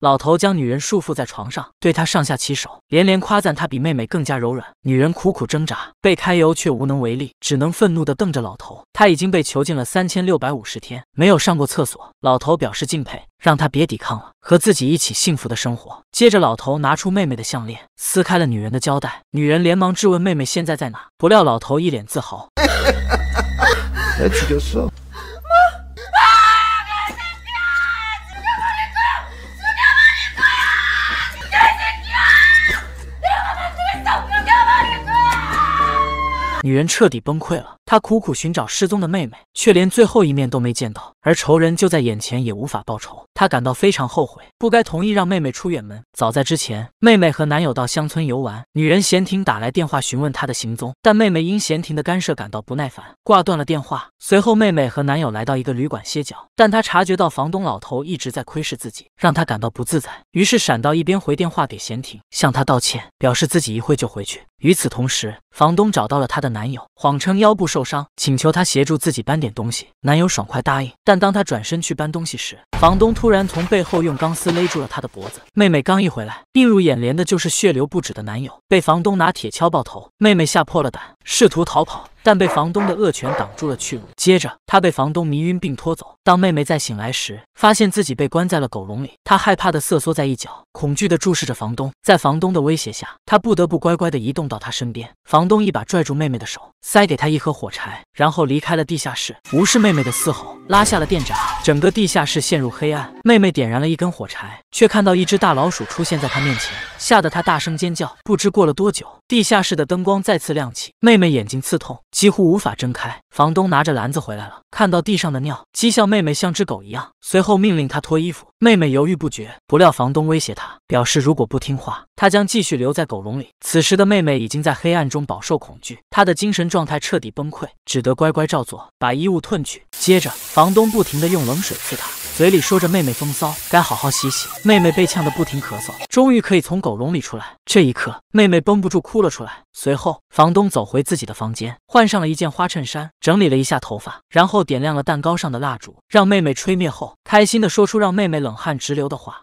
老头将女人束缚在床上，对她上下其手，连连夸赞她比妹妹更加柔软。女人苦苦挣扎，被揩油却无能为力，只能愤怒地瞪着老头。她已经被囚禁了三千六百五十天，没有上过厕所。老头表示敬佩，让她别抵抗了，和自己一起幸福的生活。接着，老头拿出妹妹的项链，撕开了女人的胶带。女人连忙质问妹妹现在在哪，不料老头一脸自豪。女人彻底崩溃了。他苦苦寻找失踪的妹妹，却连最后一面都没见到，而仇人就在眼前，也无法报仇。他感到非常后悔，不该同意让妹妹出远门。早在之前，妹妹和男友到乡村游玩，女人贤庭打来电话询问她的行踪，但妹妹因贤庭的干涉感到不耐烦，挂断了电话。随后，妹妹和男友来到一个旅馆歇脚，但她察觉到房东老头一直在窥视自己，让她感到不自在，于是闪到一边回电话给贤庭，向她道歉，表示自己一会就回去。与此同时，房东找到了她的男友，谎称腰部受。受伤，请求他协助自己搬点东西。男友爽快答应，但当他转身去搬东西时，房东突然从背后用钢丝勒住了他的脖子。妹妹刚一回来，映入眼帘的就是血流不止的男友被房东拿铁锹爆头。妹妹吓破了胆，试图逃跑。但被房东的恶犬挡住了去路，接着他被房东迷晕并拖走。当妹妹再醒来时，发现自己被关在了狗笼里，她害怕的瑟缩在一角，恐惧地注视着房东。在房东的威胁下，她不得不乖乖地移动到他身边。房东一把拽住妹妹的手，塞给她一盒火柴，然后离开了地下室，无视妹妹的嘶吼，拉下了电闸，整个地下室陷入黑暗。妹妹点燃了一根火柴，却看到一只大老鼠出现在她面前。吓得他大声尖叫。不知过了多久，地下室的灯光再次亮起，妹妹眼睛刺痛，几乎无法睁开。房东拿着篮子回来了，看到地上的尿，讥笑妹妹像只狗一样，随后命令她脱衣服。妹妹犹豫不决，不料房东威胁她，表示如果不听话。他将继续留在狗笼里。此时的妹妹已经在黑暗中饱受恐惧，她的精神状态彻底崩溃，只得乖乖照做，把衣物褪去。接着，房东不停的用冷水刺她，嘴里说着：“妹妹风骚，该好好洗洗。”妹妹被呛得不停咳嗽，终于可以从狗笼里出来。这一刻，妹妹绷不住哭了出来。随后，房东走回自己的房间，换上了一件花衬衫，整理了一下头发，然后点亮了蛋糕上的蜡烛，让妹妹吹灭后，开心的说出让妹妹冷汗直流的话。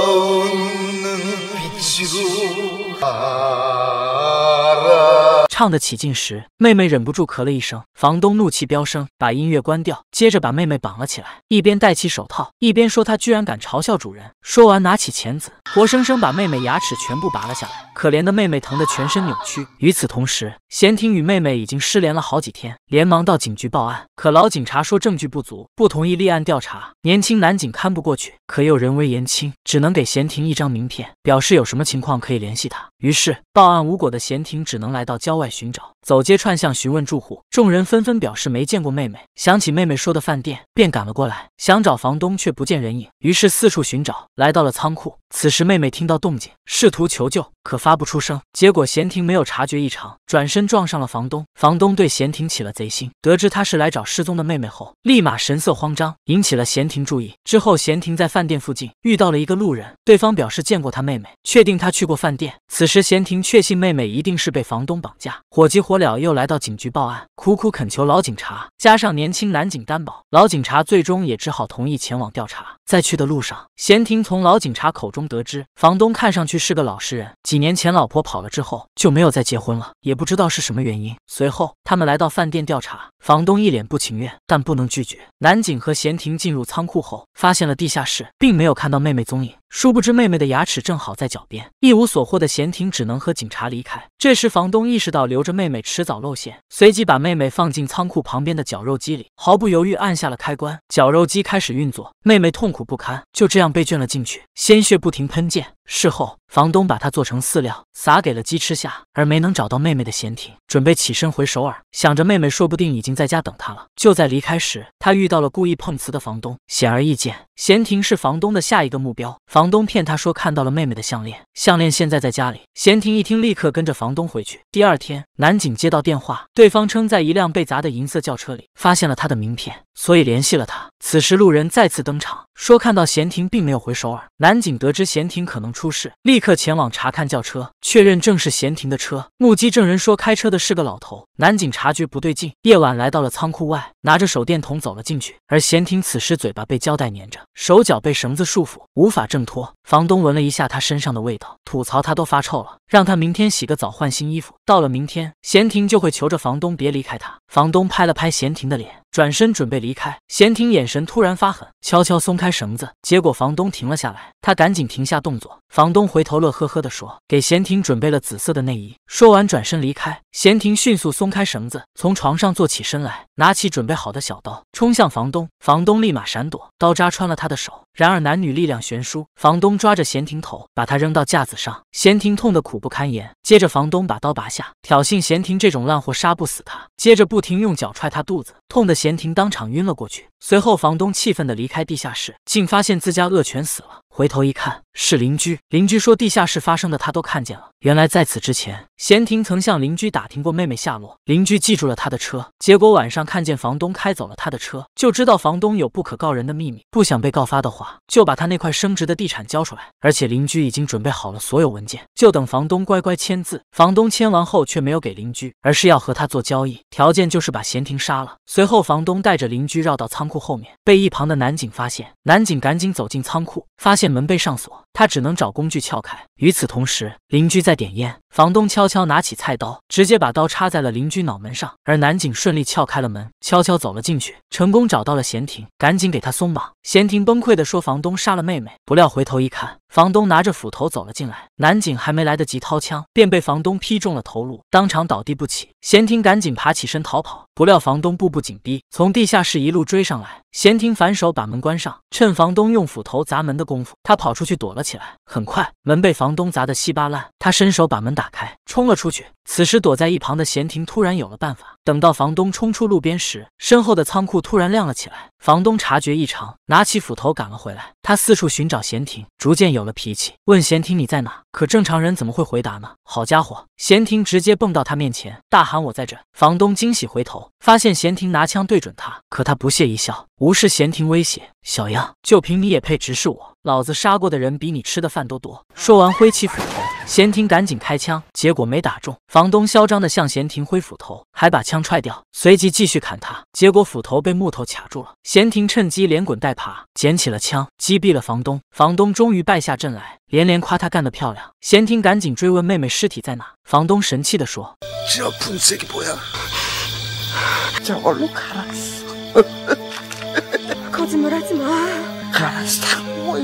唱得起劲时，妹妹忍不住咳了一声，房东怒气飙升，把音乐关掉，接着把妹妹绑了起来，一边戴起手套，一边说：“她居然敢嘲笑主人！”说完，拿起钳子，活生生把妹妹牙齿全部拔了下来。可怜的妹妹疼得全身扭曲。与此同时，贤婷与妹妹已经失联了好几天，连忙到警局报案，可老警察说证据不足，不同意立案调查。年轻男警看不过去，可又人微言轻，只能给贤婷一张名片，表示有什么情况可以联系他。于是报案无果的贤婷只能来到郊外。寻找，走街串巷询问住户，众人纷纷表示没见过妹妹。想起妹妹说的饭店，便赶了过来，想找房东却不见人影，于是四处寻找，来到了仓库。此时，妹妹听到动静，试图求救，可发不出声。结果，贤婷没有察觉异常，转身撞上了房东。房东对贤婷起了贼心，得知她是来找失踪的妹妹后，立马神色慌张，引起了贤婷注意。之后，贤婷在饭店附近遇到了一个路人，对方表示见过她妹妹，确定她去过饭店。此时，贤婷确信妹妹一定是被房东绑架，火急火燎又来到警局报案，苦苦恳求老警察，加上年轻男警担保，老警察最终也只好同意前往调查。在去的路上，贤婷从老警察口中。得知房东看上去是个老实人，几年前老婆跑了之后就没有再结婚了，也不知道是什么原因。随后。他们来到饭店调查，房东一脸不情愿，但不能拒绝。男警和贤庭进入仓库后，发现了地下室，并没有看到妹妹踪影。殊不知妹妹的牙齿正好在脚边。一无所获的贤庭只能和警察离开。这时房东意识到留着妹妹迟早露馅，随即把妹妹放进仓库旁边的绞肉机里，毫不犹豫按下了开关。绞肉机开始运作，妹妹痛苦不堪，就这样被卷了进去，鲜血不停喷溅。事后，房东把它做成饲料，撒给了鸡吃下，而没能找到妹妹的贤婷准备起身回首尔，想着妹妹说不定已经在家等他了。就在离开时，他遇到了故意碰瓷的房东。显而易见，贤婷是房东的下一个目标。房东骗他说看到了妹妹的项链，项链现在在家里。贤婷一听，立刻跟着房东回去。第二天，男警接到电话，对方称在一辆被砸的银色轿车里发现了他的名片。所以联系了他。此时路人再次登场，说看到贤廷并没有回首尔。男警得知贤廷可能出事，立刻前往查看轿车，确认正是贤廷的车。目击证人说开车的是个老头。男警察觉不对劲，夜晚来到了仓库外，拿着手电筒走了进去。而贤廷此时嘴巴被胶带粘着，手脚被绳子束缚，无法挣脱。房东闻了一下他身上的味道，吐槽他都发臭了。让他明天洗个澡，换新衣服。到了明天，贤庭就会求着房东别离开他。房东拍了拍贤庭的脸，转身准备离开。贤庭眼神突然发狠，悄悄松开绳子。结果房东停了下来，他赶紧停下动作。房东回头乐呵呵地说：“给贤庭准备了紫色的内衣。”说完转身离开。贤庭迅速松开绳子，从床上坐起身来，拿起准备好的小刀，冲向房东。房东立马闪躲，刀扎穿了他的手。然而男女力量悬殊，房东抓着贤庭头，把他扔到架子上。贤庭痛得苦不堪言。接着房东把刀拔下，挑衅贤庭这种烂货杀不死他。接着不停用脚踹他肚子，痛的贤庭当场晕了过去。随后房东气愤的离开地下室，竟发现自家恶犬死了。回头一看是邻居，邻居说地下室发生的他都看见了。原来在此之前，贤庭曾向邻居打听过妹妹下落，邻居记住了他的车。结果晚上看见房东开走了他的车，就知道房东有不可告人的秘密。不想被告发的话，就把他那块升值的地产交出来。而且邻居已经准备好了所有文件，就等房东乖乖签字。房东签完后却没有给邻居，而是要和他做交易，条件就是把贤庭杀了。随后房东带着邻居绕到仓库后面，被一旁的男警发现。男警赶紧走进仓库，发现。见门被上锁，他只能找工具撬开。与此同时，邻居在点烟。房东悄悄拿起菜刀，直接把刀插在了邻居脑门上。而男警顺利撬开了门，悄悄走了进去，成功找到了贤婷，赶紧给他松绑。贤婷崩溃地说：“房东杀了妹妹。”不料回头一看，房东拿着斧头走了进来。男警还没来得及掏枪，便被房东劈中了头颅，当场倒地不起。贤婷赶紧爬起身逃跑，不料房东步步紧逼，从地下室一路追上来。贤婷反手把门关上，趁房东用斧头砸门的功夫，他跑出去躲了起来。很快，门被房东砸得稀巴烂，他伸手把门打。打开，冲了出去。此时躲在一旁的闲庭突然有了办法。等到房东冲出路边时，身后的仓库突然亮了起来。房东察觉异常，拿起斧头赶了回来。他四处寻找闲庭，逐渐有了脾气，问闲庭：“你在哪？”可正常人怎么会回答呢？好家伙，闲庭直接蹦到他面前，大喊：“我在这！”房东惊喜回头，发现闲庭拿枪对准他，可他不屑一笑，无视闲庭威胁：“小样，就凭你也配直视我？”老子杀过的人比你吃的饭都多。说完，挥起斧头，贤庭赶紧开枪，结果没打中。房东嚣张的向贤庭挥斧头，还把枪踹掉，随即继续砍他，结果斧头被木头卡住了。贤庭趁机连滚带爬，捡起了枪，击毙了房东。房东终于败下阵来，连连夸他干得漂亮。贤庭赶紧追问妹妹尸体在哪，房东神气的说。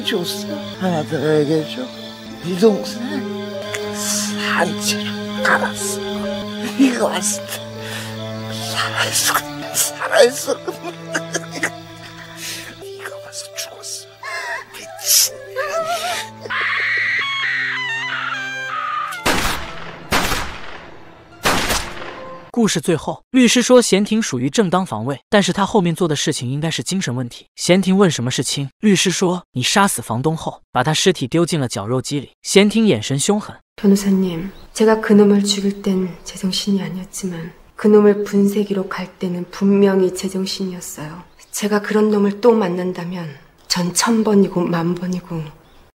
줬어. 하나 더 얘기해줘. 이 동생 산채로 갈았어. 이거 왔을 때 살아있어. 었 살아있어. 었是最后，律师说贤廷属于正当防卫，但是他后面做的事情应该是精神问题。贤廷问什么是亲，律师说你杀死房东后，把他尸体丢进了绞肉机里。贤廷眼神凶狠。